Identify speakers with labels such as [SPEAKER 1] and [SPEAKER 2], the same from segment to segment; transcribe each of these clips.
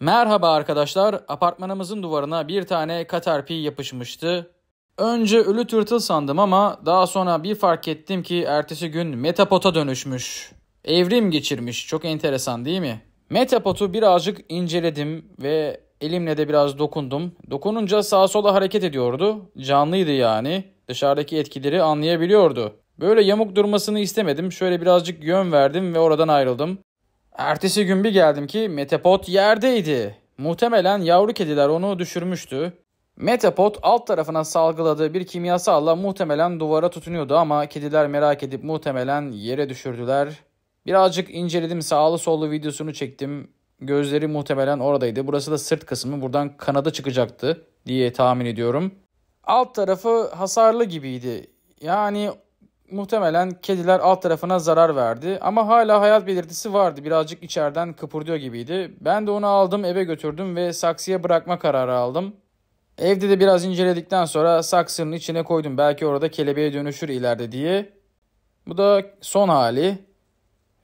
[SPEAKER 1] Merhaba arkadaşlar. Apartmanımızın duvarına bir tane katerpi yapışmıştı. Önce ölü tırtıl sandım ama daha sonra bir fark ettim ki ertesi gün metapota dönüşmüş. Evrim geçirmiş. Çok enteresan değil mi? Metapotu birazcık inceledim ve elimle de biraz dokundum. Dokununca sağa sola hareket ediyordu. Canlıydı yani. Dışarıdaki etkileri anlayabiliyordu. Böyle yamuk durmasını istemedim. Şöyle birazcık yön verdim ve oradan ayrıldım. Ertesi gün bir geldim ki Metapod yerdeydi. Muhtemelen yavru kediler onu düşürmüştü. Metapod alt tarafına salgıladığı bir kimyasalla muhtemelen duvara tutunuyordu ama kediler merak edip muhtemelen yere düşürdüler. Birazcık inceledim sağlı sollu videosunu çektim. Gözleri muhtemelen oradaydı. Burası da sırt kısmı. Buradan kanada çıkacaktı diye tahmin ediyorum. Alt tarafı hasarlı gibiydi. Yani muhtemelen kediler alt tarafına zarar verdi ama hala hayat belirtisi vardı. Birazcık içeriden kıpırdıyor gibiydi. Ben de onu aldım eve götürdüm ve saksıya bırakma kararı aldım. Evde de biraz inceledikten sonra saksının içine koydum. Belki orada kelebeğe dönüşür ileride diye. Bu da son hali.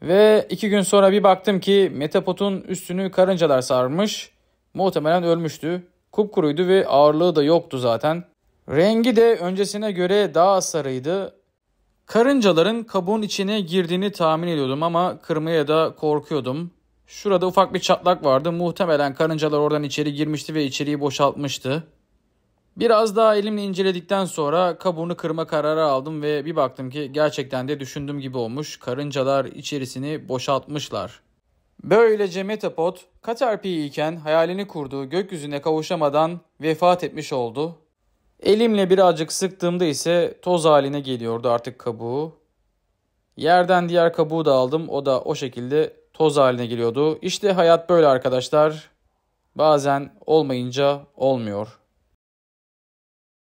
[SPEAKER 1] Ve iki gün sonra bir baktım ki metapotun üstünü karıncalar sarmış. Muhtemelen ölmüştü. Kupkuruydu ve ağırlığı da yoktu zaten. Rengi de öncesine göre daha sarıydı Karıncaların kabuğun içine girdiğini tahmin ediyordum ama kırmaya da korkuyordum. Şurada ufak bir çatlak vardı. Muhtemelen karıncalar oradan içeri girmişti ve içeriği boşaltmıştı. Biraz daha elimle inceledikten sonra kabuğunu kırma kararı aldım ve bir baktım ki gerçekten de düşündüğüm gibi olmuş. Karıncalar içerisini boşaltmışlar. Böylece Metapod, Caterpie iken hayalini kurduğu gökyüzüne kavuşamadan vefat etmiş oldu Elimle birazcık sıktığımda ise toz haline geliyordu artık kabuğu. Yerden diğer kabuğu da aldım. O da o şekilde toz haline geliyordu. İşte hayat böyle arkadaşlar. Bazen olmayınca olmuyor.